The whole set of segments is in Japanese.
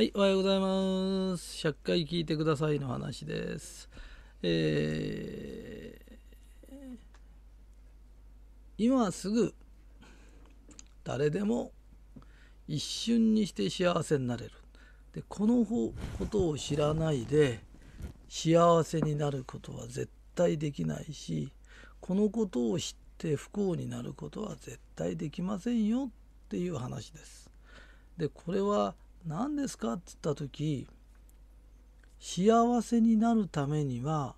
はい、おはようございます。100回聞いてくださいの話です。えー、今すぐ誰でも一瞬にして幸せになれる。で、このことを知らないで幸せになることは絶対できないし、このことを知って不幸になることは絶対できませんよっていう話です。で、これは何ですかって言った時幸せになるためには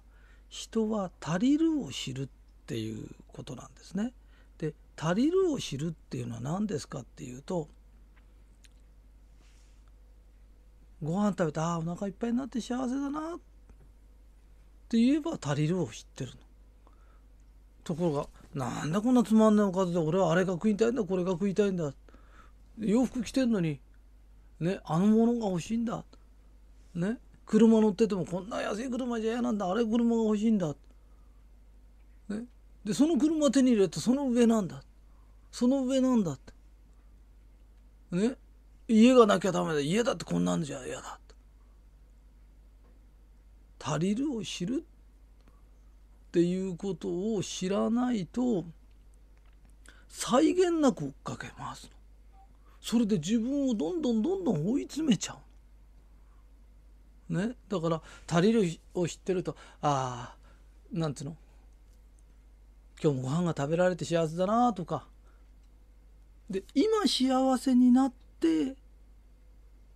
人は足りるを知るっていうことなんですね。で足りるを知るっていうのは何ですかっていうとご飯食べてああお腹いっぱいになって幸せだなって言えば足りるを知ってるの。ところがなんだこんなつまんないおかずで俺はあれが食いたいんだこれが食いたいんだ洋服着てんのにね、あのものが欲しいんだ、ね、車乗っててもこんな安い車じゃ嫌なんだあれ車が欲しいんだ、ね、でその車手に入れた。その上なんだその上なんだって、ね、家がなきゃダメだ家だってこんなんじゃ嫌だ足りるを知るっていうことを知らないと際限なく追っかけますそれで自分をどんどんどんどん追い詰めちゃう。ね、だから足りるを知ってるとああなんていうの今日もご飯が食べられて幸せだなとかで今幸せになって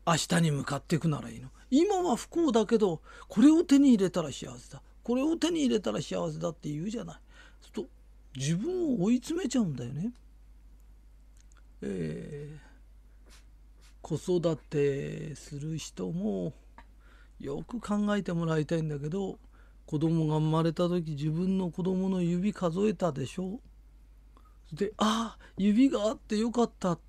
明日に向かっていくならいいの今は不幸だけどこれを手に入れたら幸せだこれを手に入れたら幸せだって言うじゃないと自分を追い詰めちゃうんだよね。えー子育てする人もよく考えてもらいたいんだけど子供が生まれた時自分の子供の指数えたでしょで「あ指があってよかった」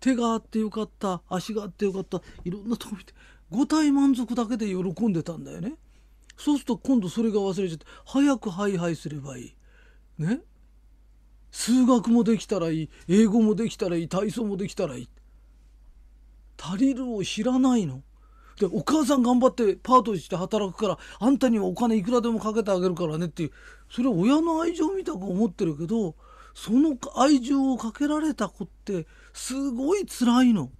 手があってよかった足があってよかったいろんなとこ見て五体満足だけで喜んでたんだよね。そうすると今度それが忘れちゃって早くハイハイすればいい。ね数学もできたらいい英語もできたらいい体操もできたらいい足りるを知らないのでお母さん頑張ってパートして働くからあんたにはお金いくらでもかけてあげるからねっていうそれは親の愛情みたく思ってるけどその愛情をかけられた子ってすごい辛いの。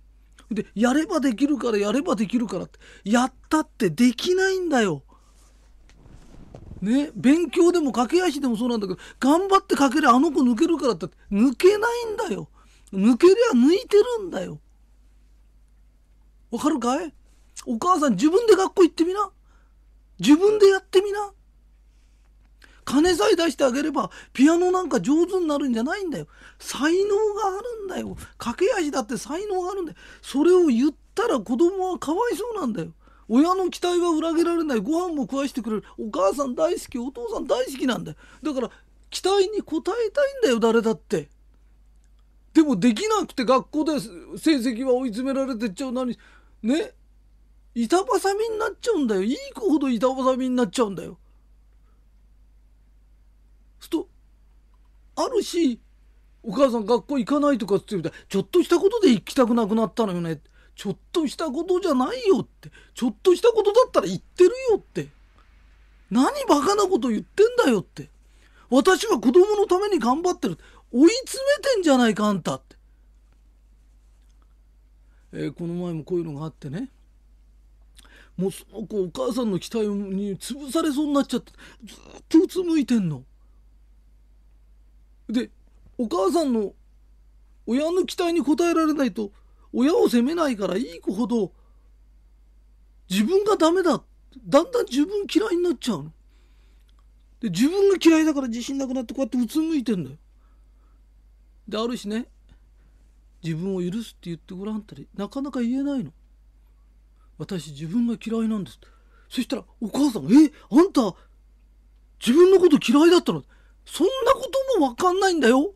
でやればできるからやればできるからってやったってできないんだよ。ね勉強でも駆け足でもそうなんだけど頑張ってかけりゃあの子抜けるからって抜けないんだよ。抜けりゃ抜いてるんだよ。わかるかいお母さん自分で学校行ってみな。自分でやってみな。金さえ出してあげればピアノなんか上手になるんじゃないんだよ。才能があるんだよ。駆け足だって才能があるんだよ。それを言ったら子供はかわいそうなんだよ。親の期待は裏切られないご飯も食わしてくれるお母さん大好きお父さん大好きなんだよだから期待に応えたいんだよ誰だってでもできなくて学校で成績は追い詰められてっちゃう何ね板挟みになっちゃうんだよいい子ほど板挟みになっちゃうんだよすとあるしお母さん学校行かないとかって言って、ちょっとしたことで行きたくなくなったのよねちょっとしたことじゃないよってちょっとしたことだったら言ってるよって何バカなこと言ってんだよって私は子供のために頑張ってる追い詰めてんじゃないかあんたえー、この前もこういうのがあってねもうその子お母さんの期待に潰されそうになっちゃってずっとうつむいてんの。でお母さんの親の期待に応えられないと親を責めないからいい子ほど自分がダメだだんだん自分嫌いになっちゃうの。で自分が嫌いだから自信なくなってこうやってうつむいてんだよ。であるしね自分を許すって言ってごらんってなかなか言えないの私自分が嫌いなんですそしたらお母さんえあんた自分のこと嫌いだったのそんなことも分かんないんだよ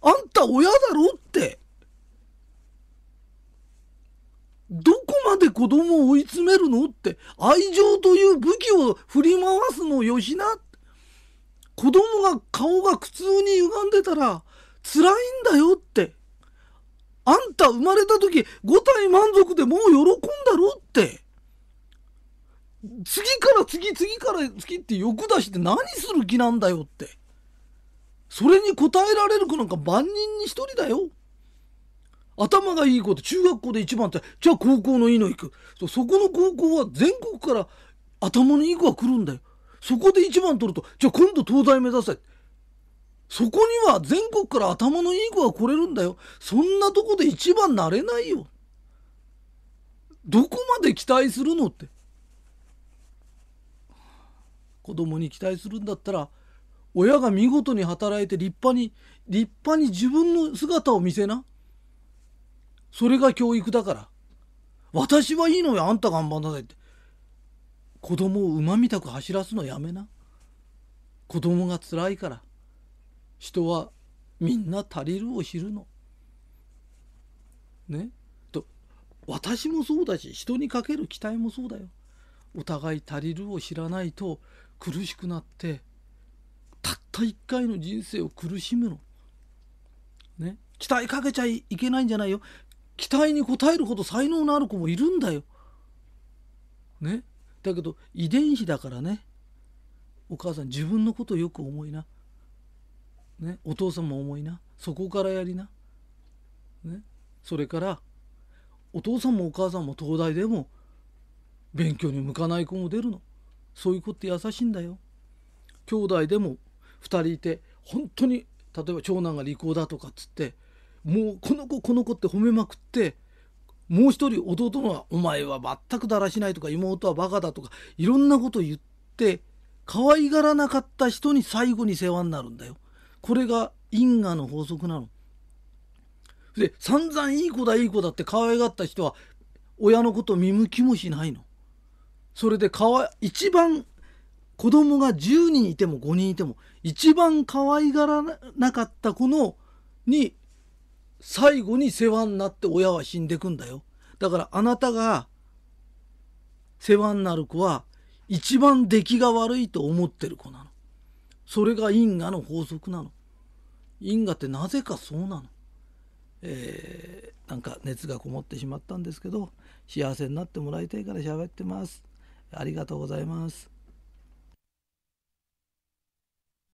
あんた親だろ」ってどこまで子供を追い詰めるのって愛情という武器を振り回すのよしな子供が顔が苦痛に歪んでたら辛いんだよって。あんた生まれた時5体満足でもう喜んだろって次から次次から次って欲出して何する気なんだよってそれに応えられる子なんか万人に一人だよ頭がいい子って中学校で一番ってじゃあ高校のいいの行くそそこの高校は全国から頭のいい子が来るんだよそこで一番取るとじゃあ今度東大目指せそこには全国から頭のいい子が来れるんだよ。そんなとこで一番なれないよ。どこまで期待するのって。子供に期待するんだったら、親が見事に働いて立派に、立派に自分の姿を見せな。それが教育だから。私はいいのよ、あんた頑張んなさいって。子供を馬みたく走らすのやめな。子供が辛いから。人はみんな足りるを知るの。ねと私もそうだし人にかける期待もそうだよ。お互い足りるを知らないと苦しくなってたった一回の人生を苦しむの。ね期待かけちゃいけないんじゃないよ。期待に応えるほど才能のある子もいるんだよ。ねだけど遺伝子だからねお母さん自分のことをよく思いな。ね、お父さんも重いなそこからやりな、ね、それからお父さんもお母さんも東大でも勉強に向かない子も出るのそういう子って優しいんだよ兄弟でも2人いて本当に例えば長男が利口だとかっつってもうこの子この子って褒めまくってもう一人弟のは「お前は全くだらしない」とか「妹はバカだ」とかいろんなこと言って可愛がらなかった人に最後に世話になるんだよ。これが因果の法則なの。で散々いい子だいい子だって可愛がった人は親のこと見向きもしないの。それでかわ一番子供が10人いても5人いても一番可愛がらなかった子のに最後に世話になって親は死んでくんだよ。だからあなたが世話になる子は一番出来が悪いと思ってる子なの。それが因果の法則なの因果ってなぜかそうなの、えー、なんか熱がこもってしまったんですけど幸せになってもらいたいから喋ってますありがとうございます